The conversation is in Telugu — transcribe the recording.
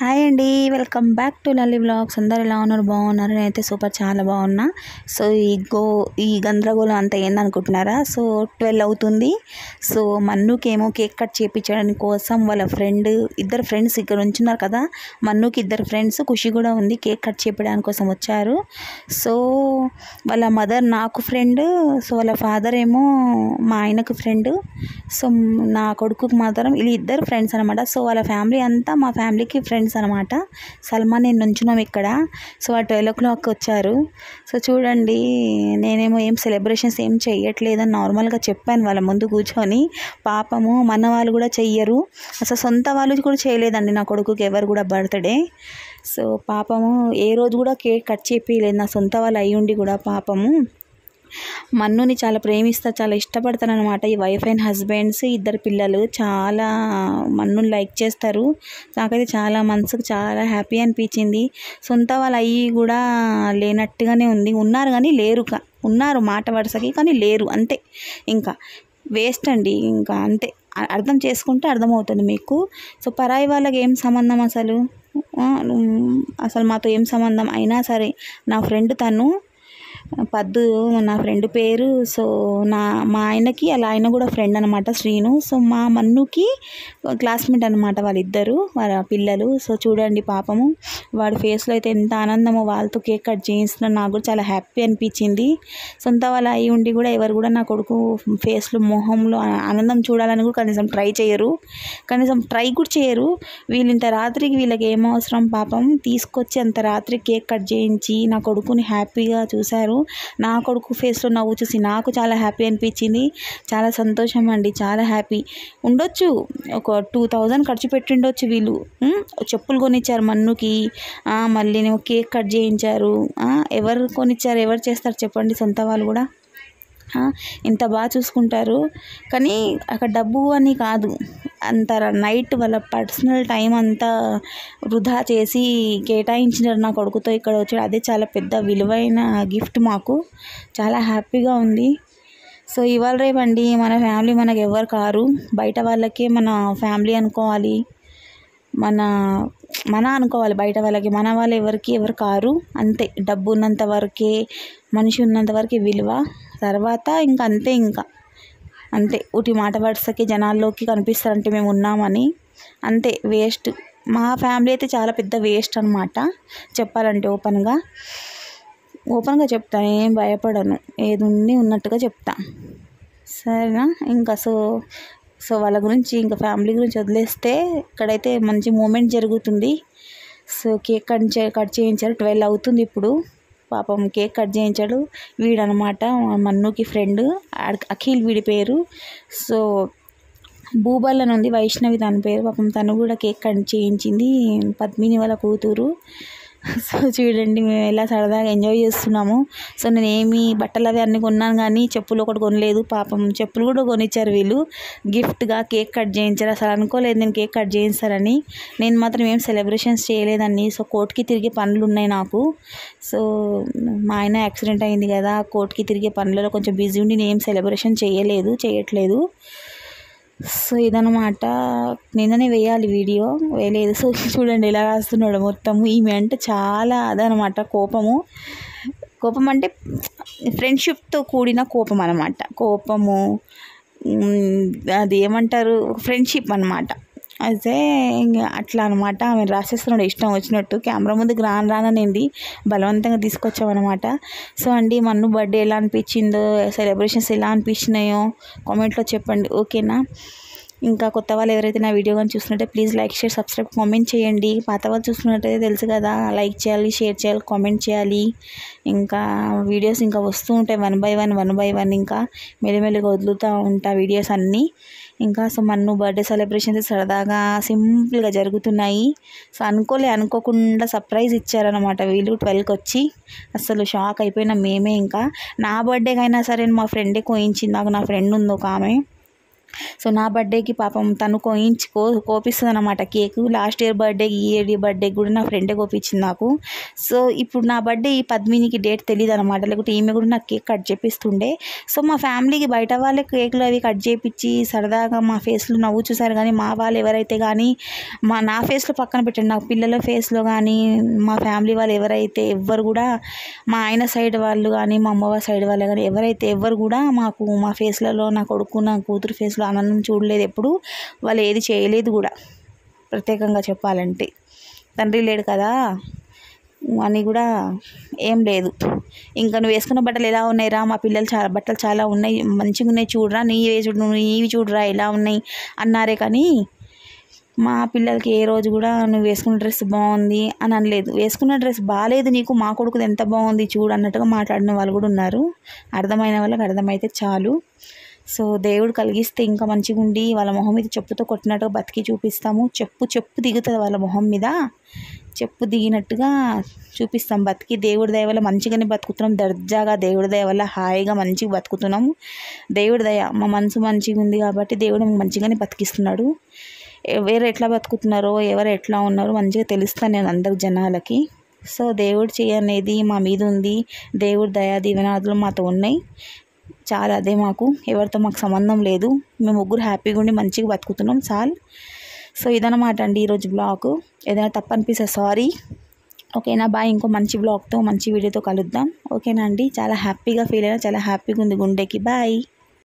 హాయ్ అండి welcome back to Lali blogs అందరు ఎలా ఉన్నారు బాగున్నారు నేనైతే సూపర్ చాలా బాగున్నా సో ఈ గో ఈ గందరగోళం అంతా ఏందనుకుంటున్నారా సో ట్వెల్వ్ అవుతుంది సో మన్నుకేమో కేక్ కట్ చేయించడం కోసం వాళ్ళ ఫ్రెండ్ ఇద్దరు ఫ్రెండ్స్ ఇక్కడ ఉంచున్నారు కదా మన్నుకి ఇద్దరు ఫ్రెండ్స్ ఖుషి కూడా ఉంది కేక్ కట్ చేయించడానికి కోసం వచ్చారు సో వాళ్ళ మదర్ నాకు ఫ్రెండ్ సో వాళ్ళ ఫాదర్ ఏమో మా ఆయనకు ఫ్రెండ్ సో నా కొడుకుకి మాత్రం వీళ్ళు ఇద్దరు ఫ్రెండ్స్ అనమాట సో వాళ్ళ ఫ్యామిలీ అంతా మా ఫ్యామిలీకి ఫ్రెండ్స్ ఫ్రెండ్స్ అనమాట సల్మాన్ నేను ఉంచున్నాం ఇక్కడ సో ఆ ట్వెల్వ్ ఓ క్లాక్ వచ్చారు సో చూడండి నేనేమో ఏం సెలబ్రేషన్స్ ఏం చేయట్లేదని నార్మల్గా చెప్పాను వాళ్ళ ముందు కూర్చొని పాపము మన వాళ్ళు కూడా చెయ్యరు అసలు సొంత వాళ్ళు కూడా చేయలేదండి నా కొడుకుకి ఎవరు కూడా బర్త్డే సో పాపము ఏ రోజు కూడా కేక్ కట్ చేపియలేదు నా సొంత వాళ్ళు అయ్యుండి కూడా పాపము మన్నుని చాలా ప్రేమిస్తా చాలా ఇష్టపడతాను అనమాట ఈ వైఫ్ అండ్ హస్బెండ్స్ ఇద్దరు పిల్లలు చాలా మన్నుని లైక్ చేస్తారు నాకైతే చాలా మనసుకు చాలా హ్యాపీ అనిపించింది సొంత వాళ్ళు అయ్యి కూడా లేనట్టుగానే ఉంది ఉన్నారు కానీ లేరు ఉన్నారు మాట వరుసకి కానీ లేరు అంతే ఇంకా వేస్ట్ అండి ఇంకా అంతే అర్థం చేసుకుంటే అర్థమవుతుంది మీకు సో పరాయి వాళ్ళకి ఏం సంబంధం అసలు అసలు మాతో ఏం సంబంధం అయినా సరే నా ఫ్రెండ్ తను పద్దు నా ఫ్రెండ్ పేరు సో నా మా ఆయనకి అలా ఆయన కూడా ఫ్రెండ్ అనమాట శ్రీను సో మా మన్నుకి క్లాస్మేట్ అనమాట వాళ్ళిద్దరు వాళ్ళ పిల్లలు సో చూడండి పాపము వాడి ఫేస్లో అయితే ఎంత ఆనందమో వాళ్ళతో కేక్ కట్ చేయించడం నాకు కూడా చాలా హ్యాపీ అనిపించింది సొంత వాళ్ళ అయి ఉండి కూడా ఎవరు కూడా నా కొడుకు ఫేస్లో మొహంలో ఆనందం చూడాలని కూడా కనీసం ట్రై చేయరు కనీసం ట్రై కూడా చేయరు వీళ్ళు ఇంత రాత్రికి వీళ్ళకి ఏం అవసరం పాపం తీసుకొచ్చి అంత రాత్రి కేక్ కట్ చేయించి నా కొడుకుని హ్యాపీగా చూశారు నా కొడుకు ఫేస్లో నవ్వు చూసి నాకు చాలా హ్యాపీ అనిపించింది చాలా సంతోషం అండి చాలా హ్యాపీ ఉండొచ్చు ఒక టూ థౌజండ్ ఖర్చు పెట్టిండొచ్చు వీళ్ళు చెప్పులు కొనిచ్చారు మన్నుకి మళ్ళీ నేను కేక్ కట్ చేయించారు ఎవరు కొనిచ్చారు ఎవరు చేస్తారు చెప్పండి సొంత వాళ్ళు కూడా ఇంత బాగా చూసుకుంటారు కానీ అక్కడ డబ్బు అని కాదు అంత నైట్ వాళ్ళ పర్సనల్ టైం అంతా వృధా చేసి కేటాయించినారు నా కొడుకుతో ఇక్కడ వచ్చాడు అదే చాలా పెద్ద విలువైన గిఫ్ట్ మాకు చాలా హ్యాపీగా ఉంది సో ఇవాళ రేపండి మన ఫ్యామిలీ మనకు ఎవరు కారు బయట వాళ్ళకే మన ఫ్యామిలీ అనుకోవాలి మన మన అనుకోవాలి బయట వాళ్ళకి మన వాళ్ళు ఎవరికి ఎవరు కారు అంతే డబ్బు ఉన్నంత వరకే మనిషి ఉన్నంత వరకే విలువ తర్వాత ఇంకా అంతే ఇంకా అంతే ఉటి మాట వరుసకి జనాల్లోకి కనిపిస్తారంటే మేము ఉన్నామని అంతే వేస్ట్ మా ఫ్యామిలీ అయితే చాలా పెద్ద వేస్ట్ అనమాట చెప్పాలంటే ఓపెన్గా ఓపెన్గా చెప్తా ఏం భయపడను ఏది ఉండి ఉన్నట్టుగా చెప్తా సరేనా ఇంకా సో సో వాళ్ళ గురించి ఇంకా ఫ్యామిలీ గురించి వదిలేస్తే ఇక్కడైతే మంచి మూమెంట్ జరుగుతుంది సో కేక్ కట్ చే కట్ చేయించారు ట్వెల్వ్ అవుతుంది ఇప్పుడు పాపం కేక్ కట్ చేయించాడు వీడనమాట మన్నుకి ఫ్రెండ్ అఖిల్ వీడి పేరు సో అని ఉంది వైష్ణవి తన పేరు పాపం తను కూడా కేక్ కట్ చేయించింది పద్మిని వాళ్ళ కూతురు సో చూడండి మేము ఎలా సరదాగా ఎంజాయ్ చేస్తున్నాము సో నేను ఏమి బట్టలు అవి అన్నీ కొన్నాను కానీ చెప్పులు ఒకటి కొనలేదు పాపం చెప్పులు కూడా కొనిచ్చారు వీళ్ళు గిఫ్ట్గా కేక్ కట్ చేయించారు అసలు అనుకోలేదు నేను కేక్ కట్ చేయిస్తారని నేను మాత్రం ఏం సెలబ్రేషన్స్ చేయలేదని సో కోర్టుకి తిరిగే పనులు ఉన్నాయి నాకు సో మా ఆయన యాక్సిడెంట్ అయింది కదా కోర్టుకి తిరిగే పనులలో కొంచెం బిజీ ఉండి నేను ఏం సెలబ్రేషన్ చేయలేదు చేయట్లేదు సో ఇదనమాట నిన్ననే వేయాలి వీడియో వేయలేదు సో చూడండి ఎలా రాస్తున్నాడు మొత్తం ఈమె అంటే చాలా అదనమాట కోపము కోపం అంటే ఫ్రెండ్షిప్తో కూడిన కోపం అనమాట కోపము అది ఏమంటారు ఫ్రెండ్షిప్ అనమాట అయితే అట్లా అనమాట ఆమె రాసేస్తున్నాడు ఇష్టం వచ్చినట్టు కెమెరా ముందుకు రాను రాననింది బలవంతంగా తీసుకొచ్చామన్నమాట సో అండి మన్ను బర్త్డే ఎలా అనిపించిందో సెలబ్రేషన్స్ ఎలా అనిపించినాయో కామెంట్లో చెప్పండి ఓకేనా ఇంకా కొత్త వాళ్ళు ఎవరైతే నా వీడియో కానీ చూస్తున్నట్టే please like share subscribe comment చేయండి పాత వాళ్ళు చూస్తున్నట్టయితే తెలుసు కదా లైక్ చేయాలి షేర్ చేయాలి కామెంట్ చేయాలి ఇంకా వీడియోస్ ఇంకా వస్తూ ఉంటాయి one by one one by one ఇంకా మెల్లమెల్లగా వదులుతూ ఉంటాయి వీడియోస్ అన్నీ ఇంకా సో మన్ను బర్త్డే సెలబ్రేషన్స్ సరదాగా సింపుల్గా జరుగుతున్నాయి సో అనుకోలే అనుకోకుండా సర్ప్రైజ్ ఇచ్చారనమాట వీళ్ళు ట్వెల్వ్కి వచ్చి అసలు షాక్ అయిపోయినా మేమే ఇంకా నా బర్త్డేకైనా సరే మా ఫ్రెండే కోయించింది నాకు నా ఫ్రెండ్ ఉంది ఒక ఆమె సో నా బర్త్డేకి పాపం తను కోయించి కో కోపిస్తుంది అనమాట కేక్ లాస్ట్ ఇయర్ బర్త్డే ఈ ఇయర్ బర్త్డే కూడా నా ఫ్రెండే కోపించింది నాకు సో ఇప్పుడు నా బర్త్డే ఈ పద్మినికి డేట్ తెలియదు అనమాట లేకపోతే ఈమె కూడా నాకు కేక్ కట్ చేపిస్తుండే సో మా ఫ్యామిలీకి బయట వాళ్ళే కేకులు అవి కట్ చేపించి సరదాగా మా ఫేస్లో నవ్వు చూసారు కానీ మా వాళ్ళు ఎవరైతే కానీ మా నా ఫేస్లో పక్కన పెట్టండి నా పిల్లల ఫేస్లో కానీ మా ఫ్యామిలీ వాళ్ళు ఎవరైతే ఎవ్వరు కూడా మా ఆయన సైడ్ వాళ్ళు కానీ మా అమ్మవారి సైడ్ వాళ్ళు కానీ ఎవరైతే ఎవరు కూడా మాకు మా ఫేస్లలో నా కొడుకు నా కూతురు ఫేస్లో ఆనందం చూడలేదు ఎప్పుడు వాళ్ళు ఏది చేయలేదు కూడా ప్రత్యేకంగా చెప్పాలంటే తండ్రి లేడు కదా అని కూడా ఏం లేదు ఇంకా నువ్వు వేసుకున్న బట్టలు ఎలా ఉన్నాయిరా మా పిల్లలు చాలా బట్టలు చాలా ఉన్నాయి మంచిగా ఉన్నాయి చూడరా నీవే చూడు నువ్వు నీవి చూడరా ఎలా ఉన్నాయి అన్నారే కానీ మా పిల్లలకి ఏ రోజు కూడా నువ్వు వేసుకున్న డ్రెస్ బాగుంది అని అనలేదు వేసుకున్న డ్రెస్ బాగాలేదు నీకు మా కొడుకుది ఎంత బాగుంది చూడు అన్నట్టుగా మాట్లాడిన వాళ్ళు కూడా ఉన్నారు అర్థమైన వాళ్ళకి అర్థమైతే చాలు సో దేవుడు కలిగిస్తే ఇంకా మంచిగా ఉండి వాళ్ళ మొహం మీద చెప్పుతో కొట్టినట్టుగా బతికి చూపిస్తాము చెప్పు చెప్పు దిగుతుంది వాళ్ళ మొహం మీద చెప్పు దిగినట్టుగా చూపిస్తాం బతికి దేవుడి దయ వల్ల మంచిగానే బతుకుతున్నాం దర్జాగా దేవుడి దయ వల్ల హాయిగా మంచిగా బతుకుతున్నాము దేవుడి దయ మా మనసు మంచిగా ఉంది కాబట్టి దేవుడు మంచిగానే బతికిస్తున్నాడు ఎవరు ఎట్లా బతుకుతున్నారో ఎవరు ఎట్లా ఉన్నారో మంచిగా తెలుస్తాను నేను అందరు జనాలకి సో దేవుడు చేయనేది అనేది మా మీద ఉంది దేవుడు దయా దీవెనాథులు మాతో ఉన్నాయి చాలు అదే మాకు ఎవరితో మాకు సంబంధం లేదు మేము ముగ్గురు హ్యాపీగా ఉండి మంచిగా బతుకుతున్నాం చాలు సో ఇదనమాట అండి ఈరోజు బ్లాగ్ ఏదైనా తప్పనిపిస్తే సారీ ఓకేనా బాయ్ ఇంకో మంచి బ్లాగ్తో మంచి వీడియోతో కలుద్దాం ఓకేనా అండి చాలా హ్యాపీగా ఫీల్ అయినా చాలా హ్యాపీగా ఉంది గుండెకి బాయ్